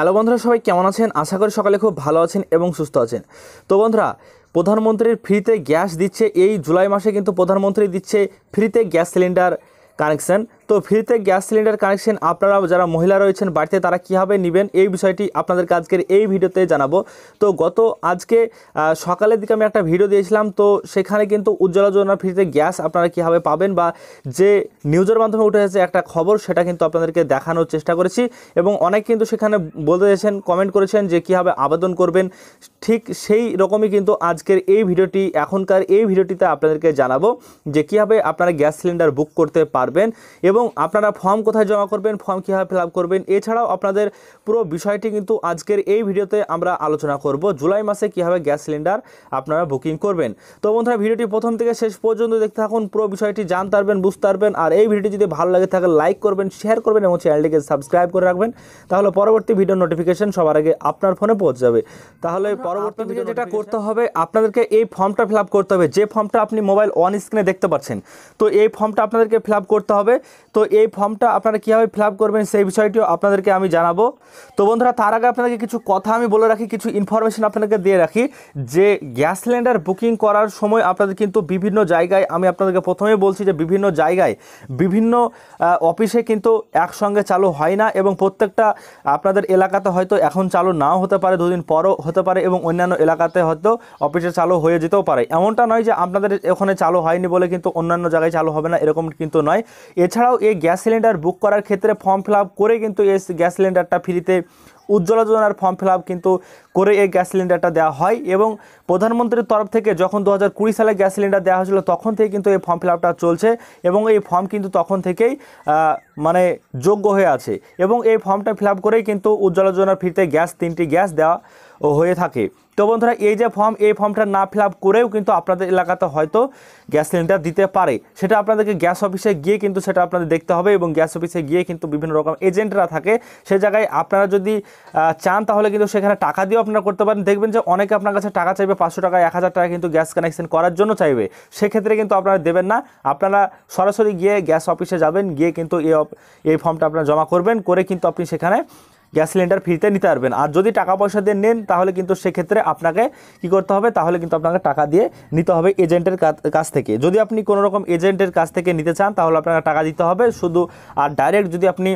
hello বন্ধুরা সবাই কেমন আছেন আশা করি সকালে খুব ভালো আছেন এবং সুস্থ আছেন তো বন্ধুরা প্রধানমন্ত্রীর ফ্রিতে গ্যাস দিচ্ছে এই জুলাই মাসে কিন্তু প্রধানমন্ত্রী দিচ্ছে ফ্রিতে গ্যাস সিলিন্ডার কানেকশান তো ফ্রিতে গ্যাস সিলিন্ডার কানেকশন আপনারা যারা মহিলা রয়েছেন বাড়িতে তারা কীভাবে নেবেন এই বিষয়টি আপনাদেরকে আজকের এই ভিডিওতে জানাবো তো গত আজকে সকালের দিকে আমি একটা ভিডিও দিয়েছিলাম তো সেখানে কিন্তু উজ্জ্বলা যোজনা ফ্রিতে গ্যাস আপনারা কীভাবে পাবেন বা যে নিউজের মাধ্যমে উঠে এসেছে একটা খবর সেটা কিন্তু আপনাদেরকে দেখানোর চেষ্টা করেছি এবং অনেক কিন্তু সেখানে বলতে চেয়েছেন কমেন্ট করেছেন যে কীভাবে আবেদন করবেন ঠিক সেই রকমই কিন্তু আজকের এই ভিডিওটি এখনকার এই ভিডিওটিতে আপনাদেরকে জানাবো যে কীভাবে আপনারা গ্যাস সিলিন্ডার বুক করতে পারবেন এবং এবং আপনারা ফর্ম কোথায় জমা করবেন ফর্ম কীভাবে ফিল আপ করবেন এছাড়াও আপনাদের পুরো বিষয়টি কিন্তু আজকের এই ভিডিওতে আমরা আলোচনা করব জুলাই মাসে কীভাবে গ্যাস সিলিন্ডার আপনারা বুকিং করবেন তো বন্ধুরা ভিডিওটি প্রথম থেকে শেষ পর্যন্ত দেখতে থাকুন পুরো বিষয়টি জানতে পারবেন বুঝতে পারবেন আর এই ভিডিওটি যদি ভালো লাগে থাকে লাইক করবেন শেয়ার করবেন এবং চ্যানেলটিকে সাবস্ক্রাইব করে রাখবেন তাহলে পরবর্তী ভিডিও নোটিফিকেশন সবার আগে আপনার ফোনে পৌঁছে যাবে তাহলে পরবর্তী ভিডিও যেটা করতে হবে আপনাদেরকে এই ফর্মটা ফিল করতে হবে যে ফর্মটা আপনি মোবাইল অন স্ক্রিনে দেখতে পাচ্ছেন তো এই ফর্মটা আপনাদেরকে ফিল করতে হবে তো এই ফর্মটা আপনারা কীভাবে ফিল আপ করবেন সেই বিষয়টিও আপনাদেরকে আমি জানাবো তো বন্ধুরা তার আগে আপনাদেরকে কিছু কথা আমি বলে রাখি কিছু ইনফরমেশন আপনাদেরকে দিয়ে রাখি যে গ্যাস সিলিন্ডার বুকিং করার সময় আপনাদের কিন্তু বিভিন্ন জায়গায় আমি আপনাদেরকে প্রথমেই বলছি যে বিভিন্ন জায়গায় বিভিন্ন অফিসে কিন্তু একসঙ্গে চালু হয় না এবং প্রত্যেকটা আপনাদের এলাকাতে হয়তো এখন চালু নাও হতে পারে দুদিন পরও হতে পারে এবং অন্যান্য এলাকাতে হয়তো অফিসে চালু হয়ে যেতেও পারে এমনটা নয় যে আপনাদের ওখানে চালু হয়নি বলে কিন্তু অন্যান্য জায়গায় চালু হবে না এরকম কিন্তু নয় এছাড়াও এই গ্যাস সিলিন্ডার বুক করার ক্ষেত্রে ফর্ম ফিল করে কিন্তু এই গ্যাস সিলিন্ডারটা ফ্রিতে উজ্জ্বলা যোজনার ফর্ম ফিল কিন্তু করে এই গ্যাস সিলিন্ডারটা দেওয়া হয় এবং প্রধানমন্ত্রীর তরফ থেকে যখন দু সালে গ্যাস সিলিন্ডার দেওয়া হয়েছিল তখন থেকে কিন্তু এই ফর্ম ফিল চলছে এবং এই ফর্ম কিন্তু তখন থেকেই মানে যোগ্য হয়ে আছে এবং এই ফর্মটা ফিল করেই কিন্তু উজ্জ্বলা যোজনার ফ্রিতে গ্যাস তিনটি গ্যাস দেওয়া হয়ে থাকে তো বন্ধুরা এই যে ফর্ম এই ফর্মটা না ফিল করেও কিন্তু আপনাদের এলাকাতে হয়তো গ্যাস সিলিন্ডার দিতে পারে সেটা আপনাদেরকে গ্যাস অফিসে গিয়ে কিন্তু সেটা আপনাদের দেখতে হবে এবং গ্যাস অফিসে গিয়ে কিন্তু বিভিন্ন রকম এজেন্টরা থাকে সে জায়গায় আপনারা যদি চান তাহলে কিন্তু সেখানে টাকা দিয়েও আপনারা করতে পারেন দেখবেন যে অনেকে আপনার কাছে টাকা চাইবে পাঁচশো টাকা এক হাজার টাকা কিন্তু গ্যাস কানেকশন করার জন্য চাইবে সেক্ষেত্রে কিন্তু আপনারা দেবেন না আপনারা সরাসরি গিয়ে গ্যাস অফিসে যাবেন গিয়ে কিন্তু এই ফর্মটা আপনারা জমা করবেন করে কিন্তু আপনি সেখানে গ্যাস সিলিন্ডার ফ্রিতে নিতে পারবেন আর যদি টাকা পয়সা দিয়ে নেন তাহলে কিন্তু সেক্ষেত্রে আপনাকে কি করতে হবে তাহলে কিন্তু আপনাকে টাকা দিয়ে নিতে হবে এজেন্টের কাছ থেকে যদি আপনি কোনো রকম এজেন্টের কাছ থেকে নিতে চান তাহলে আপনাকে টাকা দিতে হবে শুধু আর ডাইরেক্ট যদি আপনি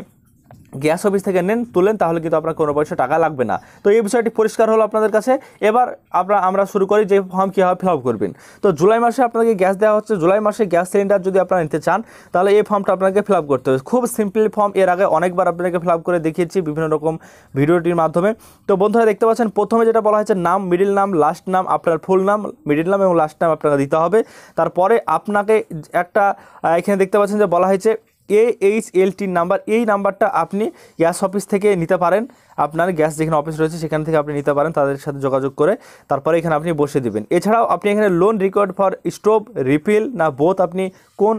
গ্যাস অফিস থেকে নেন তুলেন তাহলে কিন্তু আপনার কোনো পয়সা টাকা লাগবে না তো এই বিষয়টি পরিষ্কার হলো আপনাদের কাছে এবার আপনার আমরা শুরু করি যে ফর্ম কীভাবে ফিল আপ করবেন তো জুলাই মাসে আপনাকে গ্যাস দেওয়া হচ্ছে জুলাই মাসে গ্যাস সিলিন্ডার যদি আপনারা নিতে চান তাহলে এই ফর্মটা আপনাকে ফিল আপ করতে হবে খুব সিম্পল ফর্ম এর আগে অনেকবার আপনাকে ফিল আপ করে দেখিয়েছি বিভিন্ন রকম ভিডিওটির মাধ্যমে তো বন্ধুরা দেখতে পাচ্ছেন প্রথমে যেটা বলা হয়েছে নাম মিডিল নাম লাস্ট নাম আপনার ফুল নাম মিডিল নাম এবং লাস্ট নাম আপনাকে দিতে হবে তারপরে আপনাকে একটা এখানে দেখতে পাচ্ছেন যে বলা হয়েছে এ এইচ এল টির নাম্বার এই নাম্বারটা আপনি গ্যাস অফিস থেকে নিতে পারেন আপনার গ্যাস যেখানে অফিস রয়েছে সেখান থেকে আপনি নিতে পারেন তাদের সাথে যোগাযোগ করে তারপরে এখানে আপনি বসে দেবেন এছাড়াও আপনি এখানে loan record for stove refill না বোথ আপনি কোন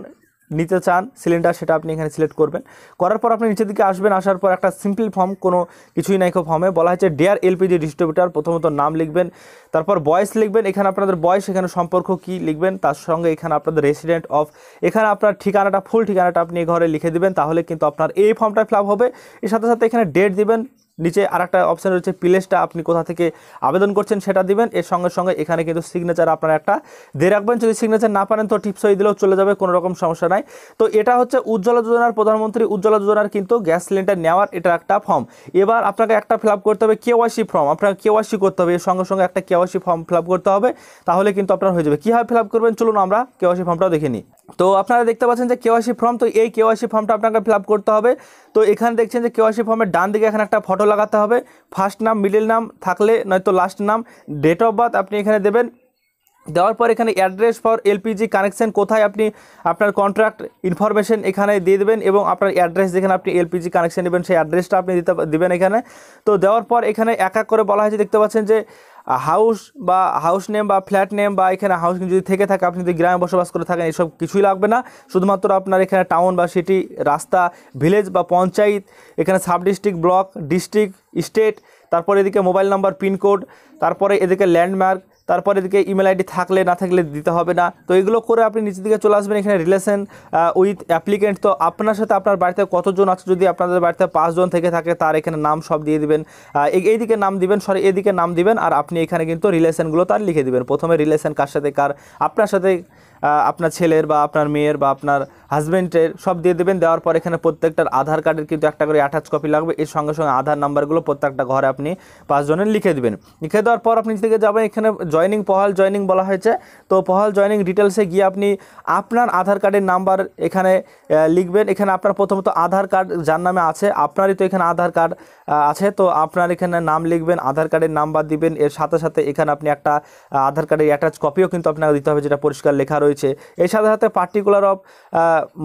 নিতে চান সিলিন্ডার সেটা আপনি এখানে সিলেক্ট করবেন করার পর আপনি নিচের দিকে আসবেন আসার পর একটা সিম্পল ফর্ম কোনো কিছুই নাইকো ফর্মে বলা হয়েছে ডেয়ার এলপিজি ডিস্ট্রিবিউটার প্রথমত নাম লিখবেন তারপর বয়স লিখবেন এখানে আপনাদের বয়স এখানে সম্পর্ক কি লিখবেন তার সঙ্গে এখানে আপনাদের রেসিডেন্ট অফ এখানে আপনার ঠিকানাটা ফুল ঠিকানাটা আপনি ঘরে লিখে দিবেন তাহলে কিন্তু আপনার এই ফর্মটা ফিল হবে এর সাথে সাথে এখানে ডেট দিবেন নিচে আর একটা অপশান রয়েছে প্লেসটা আপনি কোথা থেকে আবেদন করছেন সেটা দিবেন এর সঙ্গে সঙ্গে এখানে কিন্তু সিগনেচার আপনার একটা দিয়ে রাখবেন যদি সিগনেচার না পারেন তো টিপস হয়ে দিলেও চলে যাবে কোনো রকম সমস্যা নাই তো এটা হচ্ছে উজ্জ্বলা যোজনার প্রধানমন্ত্রী উজ্জ্বলা যোজনার কিন্তু গ্যাস সিলিন্ডার নেওয়ার এটা একটা ফর্ম এবার আপনাকে একটা ফিল করতে হবে ওয়াইসি ফর্ম আপনাকে কেওয়াইসি করতে হবে এর সঙ্গে সঙ্গে একটা কেওয়াইসি ফর্ম ফিল করতে হবে তাহলে কিন্তু আপনার হয়ে যাবে কীভাবে ফিল করবেন চলুন আমরা কেওয়াইসি ফর্মটা দেখে নিই তো আপনারা দেখতে পাচ্ছেন যে কেওয়াইসি ফর্ম তো এই কেওয়াইসি ফর্মটা আপনাকে ফিল করতে হবে তো এখানে দেখছেন যে কেওয়াইসি ফর্মের ডান দিকে এখানে একটা ফটো লাগাতে হবে ফার্স্ট নাম মিডিল নাম থাকলে নয়তো লাস্ট নাম ডেট অফ বার্থ আপনি এখানে দেবেন দেওয়ার পর এখানে অ্যাড্রেস ফর এলপিজি কানেকশন কোথায় আপনি আপনার কন্ট্রাক্ট ইনফরমেশন এখানে দিয়ে দেবেন এবং আপনার অ্যাড্রেস যেখানে আপনি এলপিজি কানেকশন নেবেন সেই অ্যাড্রেসটা আপনি দিতে দেবেন এখানে তো দেওয়ার পর এখানে এক এক করে বলা হয়েছে দেখতে পাচ্ছেন যে হাউস বা হাউস নেম বা ফ্ল্যাট নেম বা এখানে হাউস যদি থেকে থাকে আপনি যদি গ্রামে বসবাস করে থাকেন এসব কিছুই লাগবে না শুধুমাত্র আপনার এখানে টাউন বা সিটি রাস্তা ভিলেজ বা পঞ্চায়েত এখানে sub district block district state তারপরে এদিকে মোবাইল নাম্বার পিনকোড তারপরে এদিকে ল্যান্ডমার্ক তারপরে এদিকে ইমেল আইডি থাকলে না থাকলে দিতে হবে না তো এগুলো করে আপনি নিচের দিকে চলে আসবেন এখানে রিলেশন উইথ অ্যাপ্লিকেন্ট তো আপনার সাথে আপনার বাড়িতে কতজন আছে যদি আপনাদের বাড়িতে পাঁচজন থেকে থাকে তার এখানে নাম সব দিয়ে দিবেন এইদিকে নাম দিবেন সরি এদিকে নাম দিবেন আর আপনি এখানে কিন্তু রিলেশনগুলো তার লিখে দিবেন প্রথমে রিলেশন কার সাথে কার আপনার সাথে আপনার ছেলের বা আপনার মেয়ের বা আপনার হাজব্যান্ডের সব দিয়ে দেবেন দেওয়ার পর এখানে প্রত্যেকটার আধার কার্ডের কিন্তু একটা করে অ্যাটাচ কপি লাগবে এর সঙ্গে সঙ্গে আধার নাম্বারগুলো প্রত্যেকটা ঘরে আপনি পাঁচজনের লিখে দেবেন লিখে দেওয়ার পর আপনি থেকে যাবেন এখানে জয়নিং পহল জয়নিং বলা হয়েছে তো পহল জয়নিং ডিটেলসে গিয়ে আপনি আপনার আধার কার্ডের নাম্বার এখানে লিখবেন এখানে আপনার প্রথমত আধার কার্ড যার নামে আছে আপনারই তো এখানে আধার কার্ড আছে তো আপনার এখানে নাম লিখবেন আধার কার্ডের নাম্বার দিবেন এর সাথে সাথে এখানে আপনি একটা আধার কার্ডের অ্যাটাচ কপিও কিন্তু আপনাকে দিতে হবে যেটা পরিষ্কার লেখা রয়েছে রয়েছে এর সাথে সাথে particular of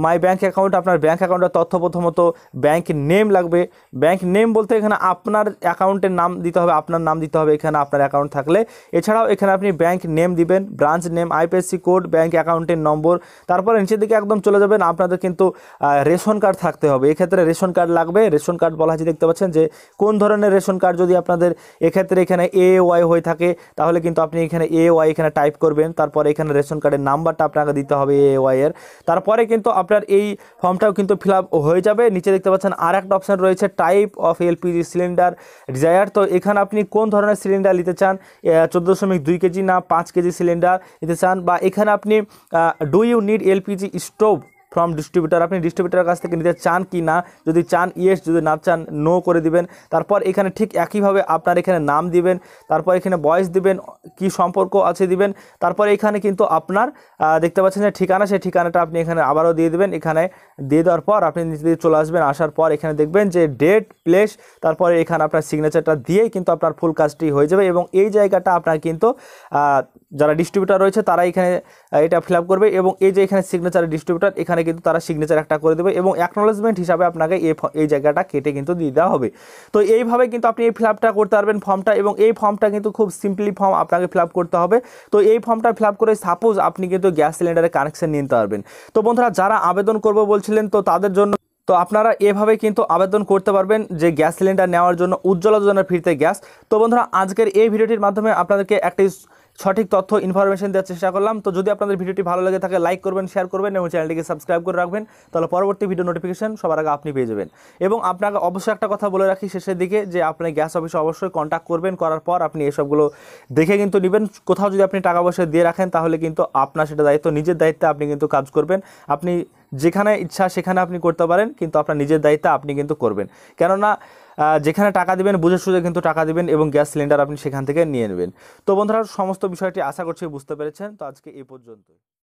my bank account আপনার ব্যাঙ্ক অ্যাকাউন্টের তথ্য প্রথমত ব্যাঙ্ক নেম লাগবে ব্যাঙ্ক নেম বলতে এখানে আপনার অ্যাকাউন্টের নাম দিতে হবে আপনার নাম দিতে হবে এখানে আপনার অ্যাকাউন্ট থাকলে এছাড়াও এখানে আপনি ব্যাঙ্ক নেম দিবেন branch name IFSC code bank অ্যাকাউন্টের নম্বর তারপরে নিচের দিকে একদম চলে যাবেন আপনাদের কিন্তু রেশন কার্ড থাকতে হবে এক্ষেত্রে রেশন কার্ড লাগবে রেশন কার্ড বলা হয়েছে দেখতে পাচ্ছেন যে কোন ধরনের রেশন কার্ড যদি আপনাদের এক্ষেত্রে এখানে এ ওয়াই হয়ে থাকে তাহলে কিন্তু আপনি এখানে এ ওয়াই এখানে টাইপ করবেন তারপরে এখানে রেশন কার্ডের নাম্বার নাম্বারটা আপনাকে দিতে হবে এ ওয়াইয়ের তারপরে কিন্তু আপনার এই ফর্মটাও কিন্তু ফিল হয়ে যাবে নিচে দেখতে পাচ্ছেন আর একটা অপশান রয়েছে type of LPG cylinder desire তো এখানে আপনি কোন ধরনের সিলিন্ডার নিতে চান চোদ্দ দশমিক দুই কেজি না পাঁচ কেজি সিলিন্ডার নিতে চান বা এখানে আপনি do you need LPG stove from distributor আপনি ডিস্ট্রিবিউটারের কাছ থেকে নিতে চান কি না যদি চান ইয়েস যদি না চান নো করে দিবেন তারপর এখানে ঠিক একইভাবে আপনার এখানে নাম দিবেন তারপর এখানে বয়স দিবেন কি সম্পর্ক আছে দিবেন তারপর এখানে কিন্তু আপনার দেখতে পাচ্ছেন যে ঠিকানা সেই ঠিকানাটা আপনি এখানে আবারও দিয়ে দেবেন এখানে দিয়ে দেওয়ার পর আপনি নিজে চলে আসবেন আসার পর এখানে দেখবেন যে ডেট প্লেস তারপরে এখানে আপনার সিগনেচারটা দিয়েই কিন্তু আপনার ফুল কাজটি হয়ে যাবে এবং এই জায়গাটা আপনার কিন্তু যারা ডিস্ট্রিবিউটার রয়েছে তারা এখানে এটা ফিল করবে এবং এই যে এখানে সিগনেচার ডিস্ট্রিবিউটার এখানে কিন্তু তারা সিগনেচার একটা করে দেবে এবং অ্যাকনোলেজমেন্ট হিসাবে আপনাকে এই জায়গাটা কেটে কিন্তু দিয়ে দেওয়া হবে তো এইভাবে কিন্তু আপনি এই ফিল করতে পারবেন ফর্মটা এবং এই ফর্মটা কিন্তু খুব সিম্পলি ফর্ম আপনাকে ফিল করতে হবে তো এই ফর্মটা ফিল করে সাপোজ আপনি কিন্তু গ্যাস সিলিন্ডারের কানেকশন নিতে পারবেন তো বন্ধুরা যারা আবেদন করব বলছিলেন তো তাদের জন্য তো আপনারা এভাবে কিন্তু আবেদন করতে পারবেন যে গ্যাস সিলিন্ডার নেওয়ার জন্য উজ্জ্বলা যোজনা ফিরতে গ্যাস তো বন্ধুরা আজকের এই ভিডিওটির মাধ্যমে আপনাদেরকে একটি সঠিক তথ্য ইনফরমেশন দেওয়ার চেষ্টা করলাম তো যদি আপনাদের ভিডিওটি ভালো লাগে থাকে লাইক করবেন শেয়ার করবেন এবং চ্যানেলটিকে সাবস্ক্রাইব করে রাখবেন তাহলে পরবর্তী ভিডিও নোটিফিকেশন সবার আগে আপনি পেয়ে যাবেন এবং আপনাকে অবশ্যই একটা কথা বলে রাখি শেষের দিকে যে আপনি গ্যাস অফিসে অবশ্যই কন্ট্যাক্ট করবেন করার পর আপনি এসবগুলো দেখে কিন্তু নেবেন কোথাও যদি আপনি টাকা পয়সা দিয়ে রাখেন তাহলে কিন্তু আপনার সেটা দায়িত্ব নিজের দায়িত্বে আপনি কিন্তু কাজ করবেন আপনি যেখানে ইচ্ছা সেখানে আপনি করতে পারেন কিন্তু আপনার নিজের দায়িত্বে আপনি কিন্তু করবেন কেননা যেখানে টাকা দিবেন বুঝে সুঝে কিন্তু টাকা দিবেন এবং গ্যাস সিলিন্ডার আপনি সেখান থেকে নিয়ে নেবেন তো বন্ধুরা সমস্ত বিষয়টি আশা করছি বুঝতে পেরেছেন তো আজকে এই পর্যন্ত